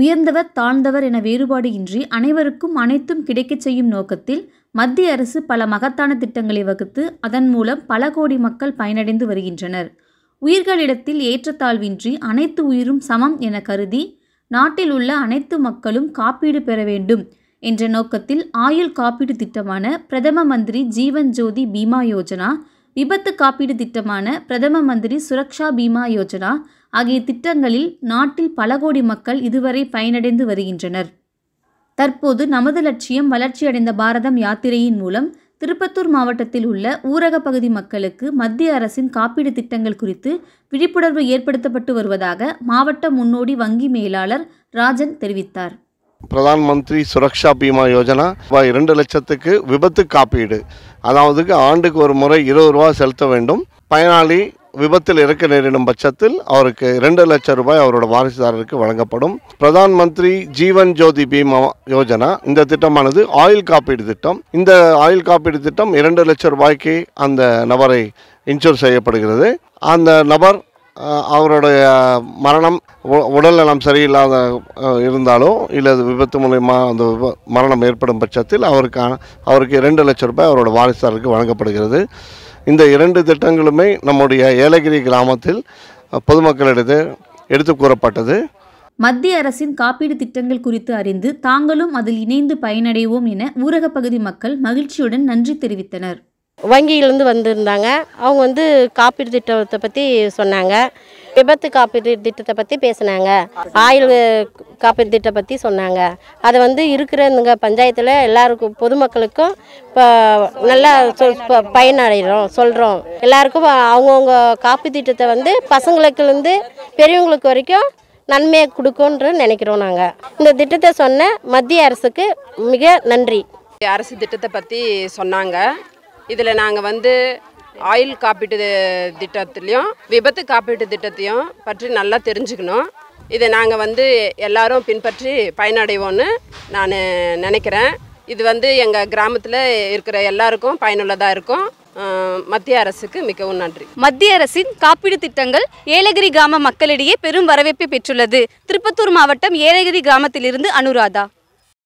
உயர்ந்தவர் தாழ்ந்தவர் என வேறுபாடு இன்றி அனைவருக்கும் அனைத்தும் கிடைக்கச் செய்யும் நோக்கத்தில் மத்திய அரசு பல மகத்தான திட்டங்களை வகுத்து அதன் மூலம் பல கோடி மக்கள் பயனடைந்து வருகின்றனர் உயிர்களிடத்தில் ஏற்றத்தாழ்வின்றி அனைத்து உயிரும் சமம் என கருதி நாட்டில் உள்ள அனைத்து மக்களும் காப்பீடு பெற வேண்டும் என்ற நோக்கத்தில் ஆயுள் காப்பீடு திட்டமான பிரதம மந்திரி ஜீவன் ஜோதி பீமா யோஜனா விபத்து காப்பீடு திட்டமான பிரதம மந்திரி சுரக்ஷா பீமா யோஜனா ஆகிய திட்டங்களில் நாட்டில் பல கோடி மக்கள் இதுவரை பயனடைந்து வருகின்றனர் தற்போது நமது லட்சியம் வளர்ச்சியடைந்த பாரதம் யாத்திரையின் மூலம் திருப்பத்தூர் மாவட்டத்தில் உள்ள ஊரக பகுதி மக்களுக்கு மத்திய அரசின் காப்பீடு திட்டங்கள் குறித்து விழிப்புணர்வு ஏற்படுத்தப்பட்டு வருவதாக மாவட்ட முன்னோடி வங்கி மேலாளர் ராஜன் தெரிவித்தார் பிரதான் மந்திரி சுரக்ஷா பீமா யோஜனா ரூபாய் இரண்டு லட்சத்துக்கு விபத்து காப்பீடு அதாவதுக்கு ஆண்டுக்கு ஒரு முறை இருபது ரூபா செலுத்த வேண்டும் பயனாளி விபத்தில் இறக்க நேரிடும் பட்சத்தில் அவருக்கு இரண்டு லட்சம் ரூபாய் அவரோட வாரிசுதாரருக்கு வழங்கப்படும் பிரதான் மந்திரி ஜீவன் ஜோதி பீமா யோஜனா இந்த திட்டமானது ஆயுள் காப்பீடு திட்டம் இந்த ஆயுள் காப்பீடு திட்டம் இரண்டு லட்சம் ரூபாய்க்கு அந்த நபரை இன்சூர் செய்யப்படுகிறது அந்த நபர் அவருடைய மரணம் உடல் நலம் சரியில்லாத இருந்தாலோ இல்லை விபத்து மூலயமா அந்த மரணம் ஏற்படும் பட்சத்தில் அவருக்கான அவருக்கு இரண்டு லட்சம் ரூபாய் அவரோட வாரிசாருக்கு வழங்கப்படுகிறது இந்த இரண்டு திட்டங்களுமே நம்முடைய ஏலகிரி கிராமத்தில் பொதுமக்களிடையே எடுத்து கூறப்பட்டது மத்திய அரசின் காப்பீடு திட்டங்கள் குறித்து அறிந்து தாங்களும் அதில் இணைந்து பயனடைவோம் என ஊரக பகுதி மக்கள் மகிழ்ச்சியுடன் நன்றி தெரிவித்தனர் வங்கியிலேருந்து வந்திருந்தாங்க அவங்க வந்து காப்பீடு திட்டத்தை பற்றி சொன்னாங்க விபத்து காப்பீடு திட்டத்தை பற்றி பேசினாங்க ஆயுள் காப்பீடு திட்டம் பற்றி சொன்னாங்க அதை வந்து இருக்கிறவங்க பஞ்சாயத்தில் எல்லாருக்கும் பொதுமக்களுக்கும் இப்போ நல்லா சொல் பயனடைகிறோம் சொல்கிறோம் எல்லாருக்கும் அவங்கவுங்க காப்பீடு திட்டத்தை வந்து பசங்களுக்குலேருந்து பெரியவங்களுக்கு வரைக்கும் நன்மையை கொடுக்கும்னு நினைக்கிறோம் நாங்கள் இந்த திட்டத்தை சொன்ன மத்திய அரசுக்கு மிக நன்றி அரசு திட்டத்தை பற்றி சொன்னாங்க இதில் நாங்கள் வந்து ஆயில் காப்பீட்டு திட்டத்துலேயும் விபத்து காப்பீட்டு திட்டத்தையும் பற்றி நல்லா தெரிஞ்சுக்கணும் இதை நாங்கள் வந்து எல்லாரும் பின்பற்றி பயனடைவோன்னு நான் நினைக்கிறேன் இது வந்து எங்கள் கிராமத்தில் இருக்கிற எல்லாருக்கும் பயனுள்ளதாக இருக்கும் மத்திய அரசுக்கு மிகவும் நன்றி மத்திய அரசின் காப்பீடு திட்டங்கள் ஏலகிரி கிராம மக்களிடையே பெரும் வரவேற்பை பெற்றுள்ளது திருப்பத்தூர் மாவட்டம் ஏலகிரி கிராமத்திலிருந்து அனுராதா